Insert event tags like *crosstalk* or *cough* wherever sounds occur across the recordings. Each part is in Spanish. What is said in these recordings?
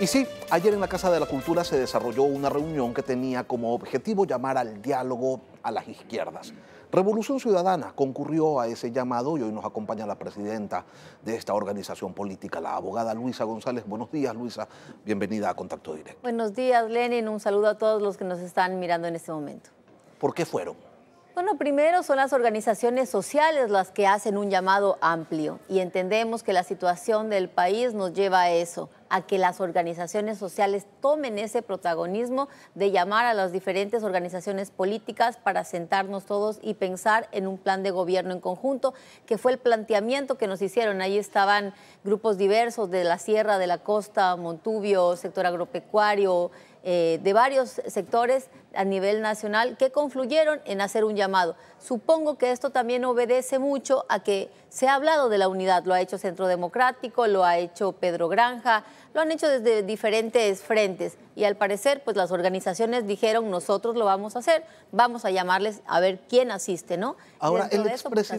Y sí, ayer en la Casa de la Cultura se desarrolló una reunión que tenía como objetivo llamar al diálogo a las izquierdas. Revolución Ciudadana concurrió a ese llamado y hoy nos acompaña la presidenta de esta organización política, la abogada Luisa González. Buenos días, Luisa. Bienvenida a Contacto Directo. Buenos días, Lenin. Un saludo a todos los que nos están mirando en este momento. ¿Por qué fueron? Bueno, primero son las organizaciones sociales las que hacen un llamado amplio y entendemos que la situación del país nos lleva a eso, a que las organizaciones sociales tomen ese protagonismo de llamar a las diferentes organizaciones políticas para sentarnos todos y pensar en un plan de gobierno en conjunto, que fue el planteamiento que nos hicieron. Ahí estaban grupos diversos de la sierra, de la costa, Montubio, sector agropecuario, eh, de varios sectores a nivel nacional que confluyeron en hacer un llamado. Supongo que esto también obedece mucho a que se ha hablado de la unidad, lo ha hecho Centro Democrático, lo ha hecho Pedro Granja, lo han hecho desde diferentes frentes y al parecer pues las organizaciones dijeron nosotros lo vamos a hacer, vamos a llamarles a ver quién asiste, ¿no? Ahora, el pues,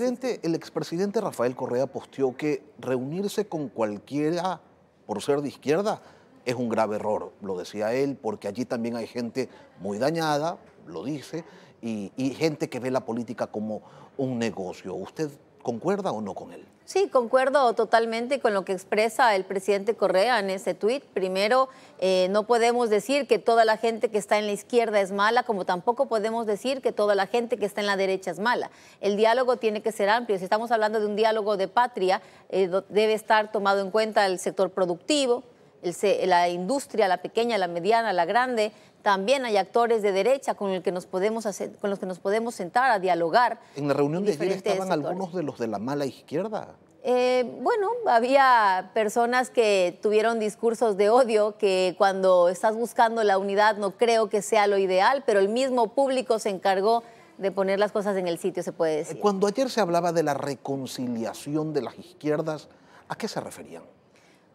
el expresidente Rafael Correa posteó que reunirse con cualquiera por ser de izquierda es un grave error, lo decía él, porque allí también hay gente muy dañada, lo dice, y, gente que ve la política como un negocio. ¿Usted concuerda o no con él? Sí, concuerdo totalmente con lo que expresa el presidente Correa en ese tuit. Primero, eh, no podemos decir que toda la gente que está en la izquierda es mala, como tampoco podemos decir que toda la gente que está en la derecha es mala. El diálogo tiene que ser amplio. Si estamos hablando de un diálogo de patria, eh, debe estar tomado en cuenta el sector productivo, la industria, la pequeña, la mediana, la grande, también hay actores de derecha con, el que nos podemos hacer, con los que nos podemos sentar a dialogar. En la reunión de ayer estaban algunos de los de la mala izquierda. Eh, bueno, había personas que tuvieron discursos de odio, que cuando estás buscando la unidad no creo que sea lo ideal, pero el mismo público se encargó de poner las cosas en el sitio, se puede eh, decir. Cuando ayer se hablaba de la reconciliación de las izquierdas, ¿a qué se referían?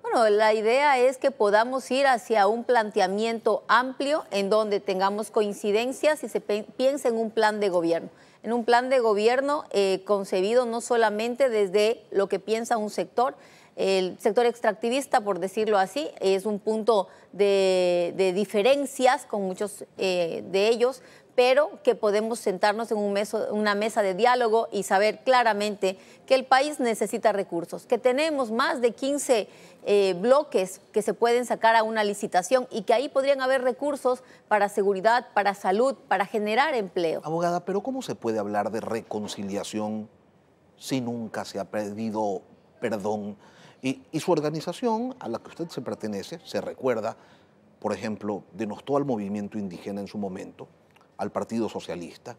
Bueno, la idea es que podamos ir hacia un planteamiento amplio en donde tengamos coincidencias y se piense en un plan de gobierno. En un plan de gobierno eh, concebido no solamente desde lo que piensa un sector, el sector extractivista, por decirlo así, es un punto de, diferencias con muchos eh, de ellos, pero que podemos sentarnos en un una mesa de diálogo y saber claramente que el país necesita recursos, que tenemos más de 15 eh, bloques que se pueden sacar a una licitación y que ahí podrían haber recursos para seguridad, para salud, para generar empleo. Abogada, pero ¿cómo se puede hablar de reconciliación si nunca se ha pedido perdón? Y, y su organización a la que usted se pertenece, se recuerda, por ejemplo, denostó al movimiento indígena en su momento, al Partido Socialista,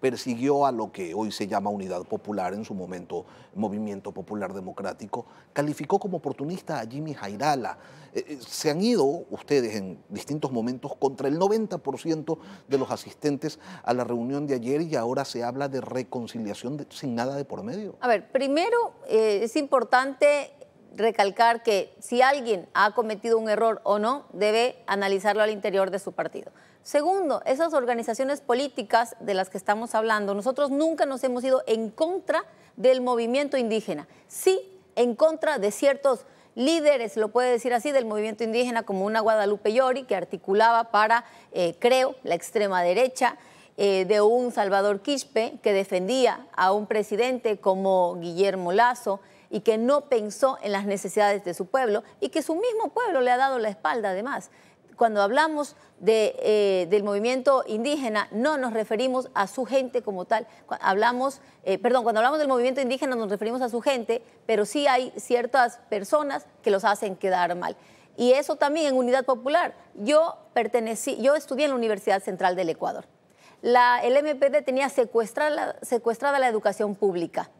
persiguió a lo que hoy se llama Unidad Popular, en su momento Movimiento Popular Democrático, calificó como oportunista a Jimmy Jairala. Eh, eh, se han ido ustedes en distintos momentos contra el 90% de los asistentes a la reunión de ayer y ahora se habla de reconciliación sin nada de por medio. A ver, primero eh, es importante recalcar que si alguien ha cometido un error o no, debe analizarlo al interior de su partido. Segundo, esas organizaciones políticas de las que estamos hablando, nosotros nunca nos hemos ido en contra del movimiento indígena, sí en contra de ciertos líderes, lo puede decir así, del movimiento indígena, como una Guadalupe Yori que articulaba para, eh, creo, la extrema derecha, eh, de un Salvador Quispe, que defendía a un presidente como Guillermo Lazo y que no pensó en las necesidades de su pueblo y que su mismo pueblo le ha dado la espalda además cuando hablamos eh, del movimiento indígena, no nos referimos a su gente como tal. Hablamos, eh, perdón, cuando hablamos del movimiento indígena nos referimos a su gente, pero sí hay ciertas personas que los hacen quedar mal. Y eso también en Unidad Popular. Yo pertenecí, yo estudié en la Universidad Central del Ecuador. La, el MPD tenía secuestrada la educación pública.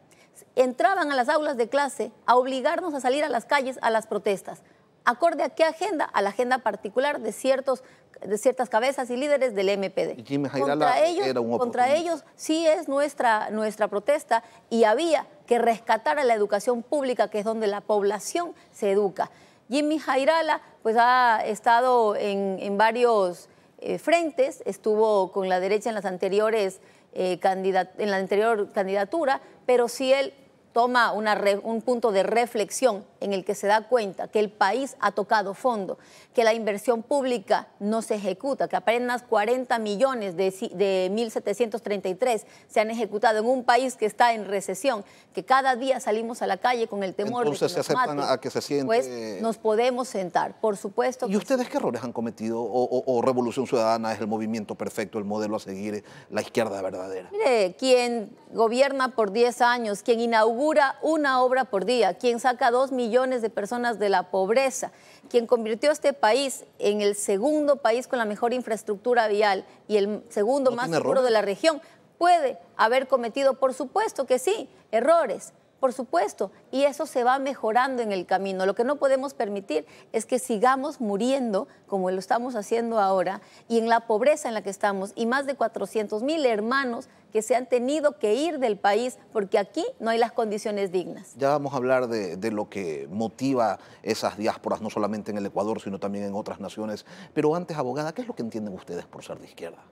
Entraban a las aulas de clase a obligarnos a salir a las calles a las protestas acorde a qué agenda, a la agenda particular de ciertos de ciertas cabezas y líderes del MPD. contra ellos, era un contra ellos sí es nuestra, nuestra protesta y había que rescatar a la educación pública, que es donde la población se educa. Jimmy Jairala pues, ha estado en, varios eh, frentes, estuvo con la derecha en las anteriores eh, en la anterior candidatura, pero si él toma un punto de reflexión en el que se da cuenta que el país ha tocado fondo, que la inversión pública no se ejecuta, que apenas 40 millones de, 1.733 se han ejecutado en un país que está en recesión, que cada día salimos a la calle con el temor de que se nos aceptan a que se pues, nos podemos sentar, por supuesto. ¿Y ustedes qué errores han cometido? O, o, Revolución Ciudadana es el movimiento perfecto, el modelo a seguir, la izquierda verdadera? Mire, quien gobierna por 10 años, quien inaugura una obra por día, quien saca a dos millones de personas de la pobreza, quien convirtió a este país en el segundo país con la mejor infraestructura vial y el segundo más seguro de la región, puede haber cometido, por supuesto que sí, errores por supuesto, y eso se va mejorando en el camino. Lo que no podemos permitir es que sigamos muriendo como lo estamos haciendo ahora y en la pobreza en la que estamos y más de 400 mil hermanos que se han tenido que ir del país porque aquí no hay las condiciones dignas. Ya vamos a hablar de, lo que motiva esas diásporas, no solamente en el Ecuador, sino también en otras naciones. Pero antes, abogada, ¿qué es lo que entienden ustedes por ser de izquierda?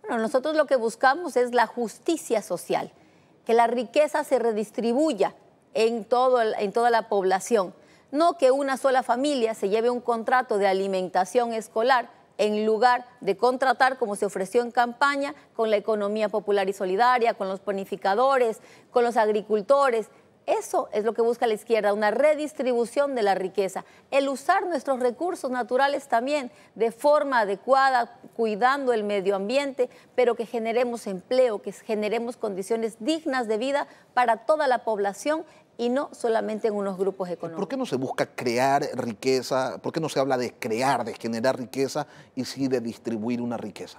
Bueno, nosotros lo que buscamos es la justicia social que la riqueza se redistribuya en, todo en toda la población, no que una sola familia se lleve un contrato de alimentación escolar en lugar de contratar, como se ofreció en campaña, con la economía popular y solidaria, con los planificadores, con los agricultores, eso es lo que busca la izquierda, una redistribución de la riqueza, el usar nuestros recursos naturales también de forma adecuada, cuidando el medio ambiente, pero que generemos empleo, que generemos condiciones dignas de vida para toda la población y no solamente en unos grupos económicos. ¿Por qué no se busca crear riqueza? ¿Por qué no se habla de crear, de generar riqueza y sí de distribuir una riqueza?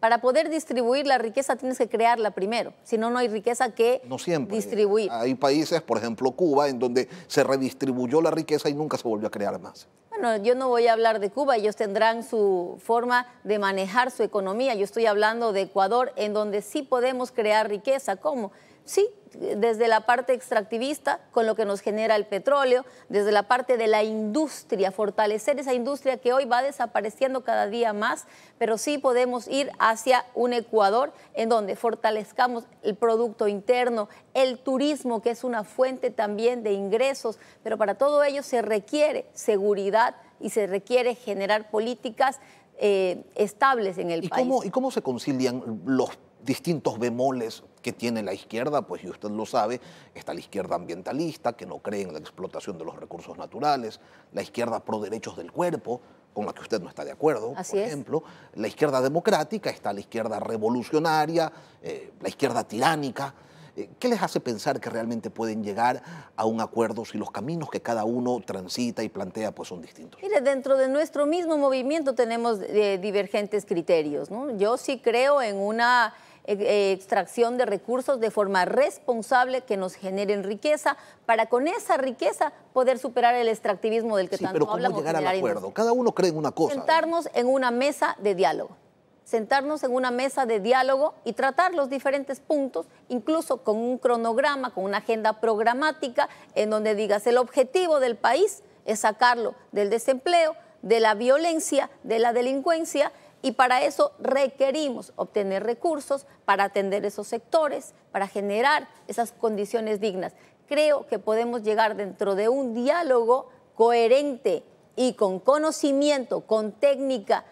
Para poder distribuir la riqueza tienes que crearla primero, si no, no hay riqueza que no siempre. distribuir. Hay países, por ejemplo Cuba, en donde se redistribuyó la riqueza y nunca se volvió a crear más. Bueno, yo no voy a hablar de Cuba, ellos tendrán su forma de manejar su economía. Yo estoy hablando de Ecuador, en donde sí podemos crear riqueza. ¿Cómo? Sí, desde la parte extractivista, con lo que nos genera el petróleo, desde la parte de la industria, fortalecer esa industria que hoy va desapareciendo cada día más, pero sí podemos ir hacia un Ecuador en donde fortalezcamos el producto interno, el turismo, que es una fuente también de ingresos, pero para todo ello se requiere seguridad y se requiere generar políticas eh, estables en el país. ¿Y cómo se concilian los distintos bemoles que tiene la izquierda, pues y usted lo sabe, está la izquierda ambientalista, que no cree en la explotación de los recursos naturales, la izquierda pro derechos del cuerpo, con la que usted no está de acuerdo, por ejemplo, la izquierda democrática, está la izquierda revolucionaria, eh, la izquierda tiránica. Eh, ¿Qué les hace pensar que realmente pueden llegar a un acuerdo si los caminos que cada uno transita y plantea pues son distintos? Mire, dentro de nuestro mismo movimiento tenemos eh, divergentes criterios. Yo sí creo en una eh, eh, extracción de recursos de forma responsable que nos generen riqueza, para con esa riqueza poder superar el extractivismo del que sí, tanto pero ¿cómo llegar al acuerdo? Cada uno cree en una cosa. Sentarnos en una mesa de diálogo sentarnos en una mesa de diálogo y tratar los diferentes puntos, incluso con un cronograma, con una agenda programática, en donde digas, el objetivo del país es sacarlo del desempleo, de la violencia, de la delincuencia y para eso requerimos obtener recursos para atender esos sectores, para generar esas condiciones dignas. Creo que podemos llegar dentro de un diálogo coherente y con conocimiento, con técnica,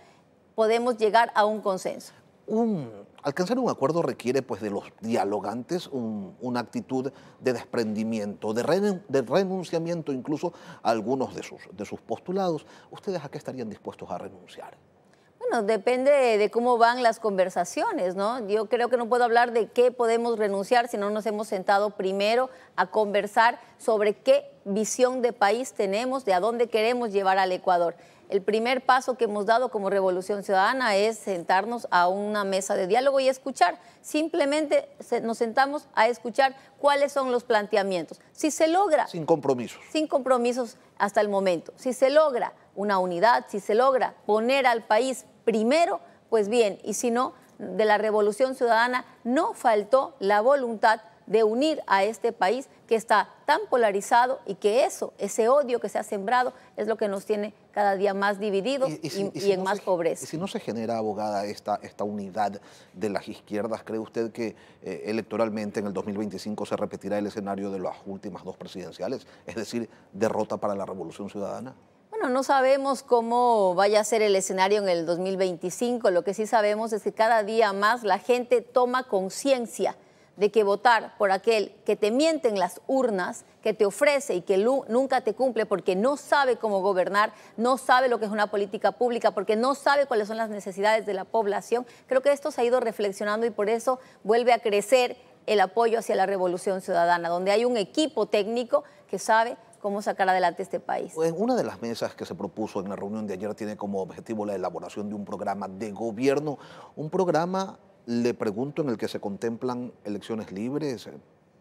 podemos llegar a un consenso. alcanzar un acuerdo requiere pues, de los dialogantes una actitud de desprendimiento, de, renunciamiento incluso a algunos de sus postulados. ¿Ustedes a qué estarían dispuestos a renunciar? Bueno, depende de, cómo van las conversaciones, ¿no? Yo creo que no puedo hablar de qué podemos renunciar si no nos hemos sentado primero a conversar sobre qué visión de país tenemos, de a dónde queremos llevar al Ecuador. El primer paso que hemos dado como Revolución Ciudadana es sentarnos a una mesa de diálogo y escuchar. Simplemente nos sentamos a escuchar cuáles son los planteamientos. Si se logra... Sin compromisos. Sin compromisos hasta el momento. Si se logra una unidad, si se logra poner al país primero, pues bien, y si no, de la Revolución Ciudadana no faltó la voluntad de unir a este país que está tan polarizado y que eso, ese odio que se ha sembrado, es lo que nos tiene cada día más divididos y, en más pobreza. Y si no se genera, abogada, esta, esta unidad de las izquierdas, ¿cree usted que eh, electoralmente en el 2025 se repetirá el escenario de las últimas dos presidenciales? Es decir, derrota para la Revolución Ciudadana. Bueno, no sabemos cómo vaya a ser el escenario en el 2025. Lo que sí sabemos es que cada día más la gente toma conciencia de que votar por aquel que te miente en las urnas, que te ofrece y que nunca te cumple porque no sabe cómo gobernar, no sabe lo que es una política pública, porque no sabe cuáles son las necesidades de la población, creo que esto se ha ido reflexionando y por eso vuelve a crecer el apoyo hacia la revolución ciudadana, donde hay un equipo técnico que sabe cómo sacar adelante este país. Pues una de las mesas que se propuso en la reunión de ayer tiene como objetivo la elaboración de un programa de gobierno, un programa, le pregunto, en el que se contemplan elecciones libres,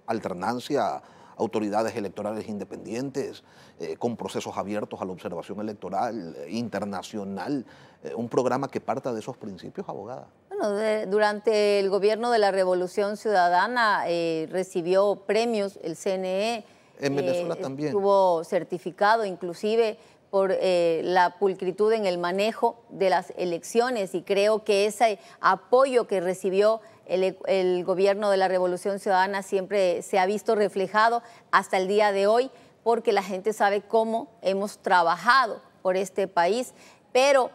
alternancia, autoridades electorales independientes, eh, con procesos abiertos a la observación electoral eh, internacional, eh, un programa que parta de esos principios, abogada. Bueno, durante el gobierno de la Revolución Ciudadana recibió premios el CNE en eh, Venezuela también. Estuvo certificado inclusive por eh, la pulcritud en el manejo de las elecciones y creo que ese apoyo que recibió el, el, gobierno de la Revolución Ciudadana siempre se ha visto reflejado hasta el día de hoy porque la gente sabe cómo hemos trabajado por este país, pero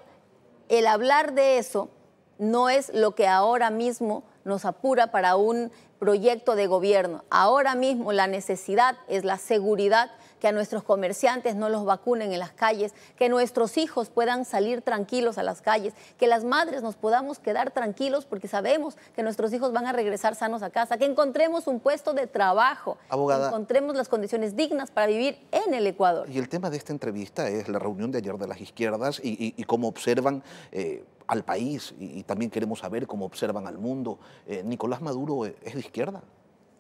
el hablar de eso no es lo que ahora mismo nos apura para un proyecto de gobierno. Ahora mismo la necesidad es la seguridad, que a nuestros comerciantes no los vacunen en las calles, que nuestros hijos puedan salir tranquilos a las calles, que las madres nos podamos quedar tranquilos porque sabemos que nuestros hijos van a regresar sanos a casa, que encontremos un puesto de trabajo, que encontremos las condiciones dignas para vivir en el Ecuador. Y el tema de esta entrevista es la reunión de ayer de las izquierdas y, cómo observan... Eh, al país y, también queremos saber cómo observan al mundo. Eh, ¿Nicolás Maduro eh, es de izquierda?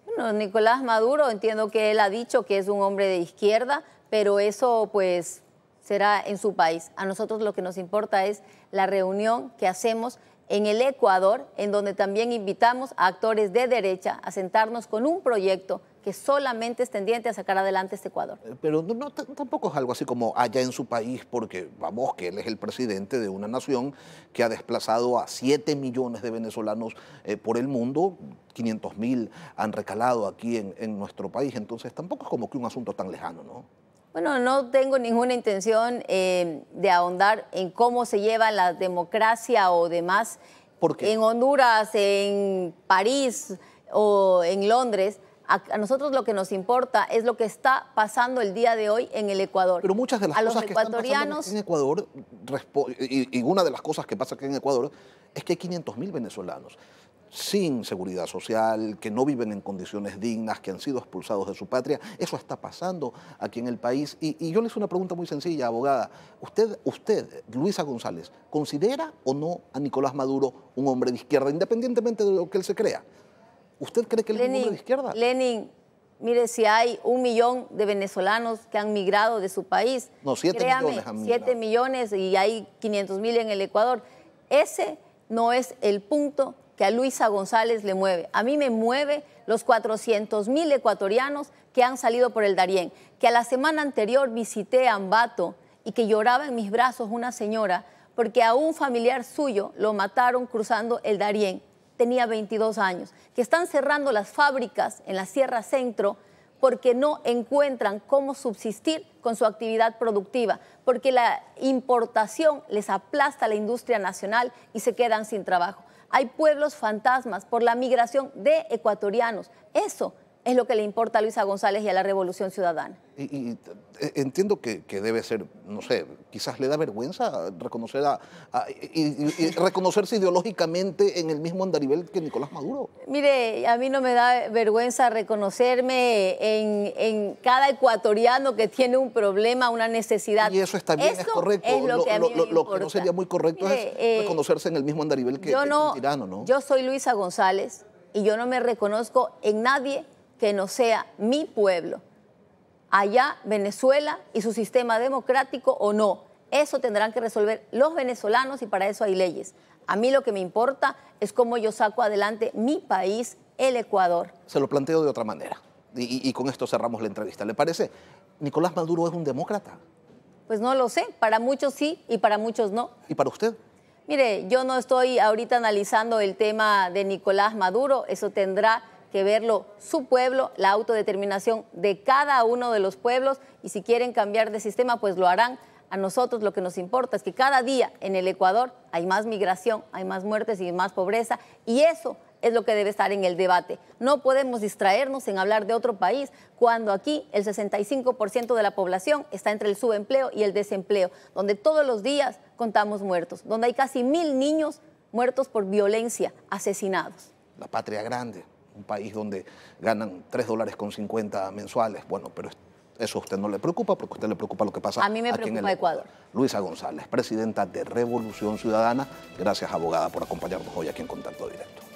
Bueno, Nicolás Maduro entiendo que él ha dicho que es un hombre de izquierda, pero eso pues será en su país. A nosotros lo que nos importa es la reunión que hacemos en el Ecuador, en donde también invitamos a actores de derecha a sentarnos con un proyecto que solamente es tendiente a sacar adelante este Ecuador. Eh, pero tampoco es algo así como allá en su país, porque vamos, que él es el presidente de una nación que ha desplazado a 7 millones de venezolanos eh, por el mundo, 500 mil han recalado aquí en, nuestro país, entonces tampoco es como que un asunto tan lejano, ¿no? Bueno, no tengo ninguna intención eh, de ahondar en cómo se lleva la democracia o demás en Honduras, en París o en Londres, a, nosotros lo que nos importa es lo que está pasando el día de hoy en el Ecuador. Pero muchas de las cosas que están pasando en Ecuador, y, una de las cosas que pasa aquí en Ecuador, es que hay 500.000 venezolanos sin seguridad social, que no viven en condiciones dignas, que han sido expulsados de su patria. Eso está pasando aquí en el país. Y, yo le hice una pregunta muy sencilla, abogada. ¿Usted, usted, Luisa González, considera o no a Nicolás Maduro un hombre de izquierda, independientemente de lo que él se crea? ¿Usted cree que él es de izquierda? Lenin, mire, si hay un millón de venezolanos que han migrado de su país. No, siete millones Siete millones y hay 500 mil en el Ecuador. Ese no es el punto que a Luisa González le mueve. A mí me mueve los 400 mil ecuatorianos que han salido por el Darién, que a la semana anterior visité a Ambato y que lloraba en mis brazos una señora porque a un familiar suyo lo mataron cruzando el Darién tenía 22 años, que están cerrando las fábricas en la Sierra Centro porque no encuentran cómo subsistir con su actividad productiva, porque la importación les aplasta a la industria nacional y se quedan sin trabajo. Hay pueblos fantasmas por la migración de ecuatorianos. Eso es lo que le importa a Luisa González y a la Revolución Ciudadana. Y, e, entiendo que, debe ser, no sé, quizás le da vergüenza reconocer y, *laughs* reconocerse ideológicamente en el mismo andarivel que Nicolás Maduro. Mire, a mí no me da vergüenza reconocerme en, cada ecuatoriano que tiene un problema, una necesidad. Y eso está bien, es correcto. lo, que no sería muy correcto es eh, reconocerse en el mismo andarivel que yo tirano, ¿no? Yo soy Luisa González y yo no me reconozco en nadie que no sea mi pueblo. Allá Venezuela y su sistema democrático o no. Eso tendrán que resolver los venezolanos y para eso hay leyes. A mí lo que me importa es cómo yo saco adelante mi país, el Ecuador. Se lo planteo de otra manera. Y, con esto cerramos la entrevista. ¿Le parece? ¿Nicolás Maduro es un demócrata? Pues no lo sé. Para muchos sí y para muchos no. ¿Y para usted? Mire, yo no estoy ahorita analizando el tema de Nicolás Maduro. Eso tendrá que verlo su pueblo, la autodeterminación de cada uno de los pueblos y si quieren cambiar de sistema, pues lo harán. A nosotros lo que nos importa es que cada día en el Ecuador hay más migración, hay más muertes y más pobreza y eso es lo que debe estar en el debate. No podemos distraernos en hablar de otro país cuando aquí el 65% de la población está entre el subempleo y el desempleo, donde todos los días contamos muertos, donde hay casi mil niños muertos por violencia, asesinados. La patria grande un país donde ganan 3 dólares con 50 mensuales. Bueno, pero eso a usted no le preocupa porque a usted le preocupa lo que pasa. A mí me aquí preocupa Ecuador. Luisa González, presidenta de Revolución Ciudadana. Gracias, abogada, por acompañarnos hoy aquí en Contacto Directo.